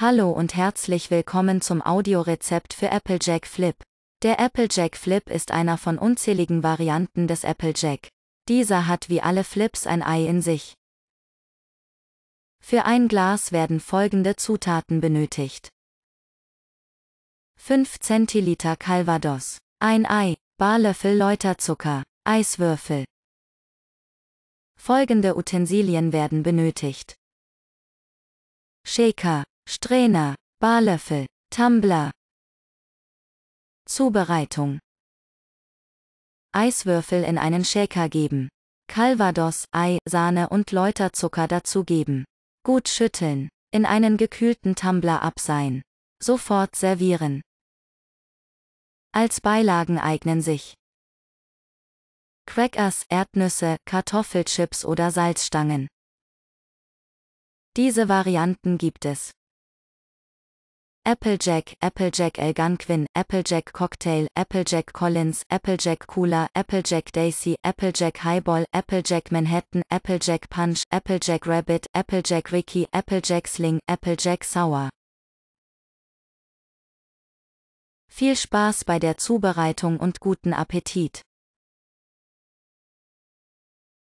Hallo und herzlich willkommen zum Audiorezept für Applejack Flip. Der Applejack Flip ist einer von unzähligen Varianten des Applejack. Dieser hat wie alle Flips ein Ei in sich. Für ein Glas werden folgende Zutaten benötigt. 5 Zentiliter Calvados, ein Ei, Barlöffel Läuterzucker, Eiswürfel. Folgende Utensilien werden benötigt. Shaker, Strähner, Barlöffel, Tumbler. Zubereitung. Eiswürfel in einen Shaker geben. Calvados, Ei, Sahne und Läuterzucker dazugeben. Gut schütteln. In einen gekühlten Tumbler abseihen. Sofort servieren. Als Beilagen eignen sich Crackers, Erdnüsse, Kartoffelchips oder Salzstangen. Diese Varianten gibt es. Applejack, Applejack Algonquin, Applejack Cocktail, Applejack Collins, Applejack Cooler, Applejack Daisy, Applejack Highball, Applejack Manhattan, Applejack Punch, Applejack Rabbit, Applejack Ricky, Applejack Sling, Applejack Sour. Viel Spaß bei der Zubereitung und guten Appetit!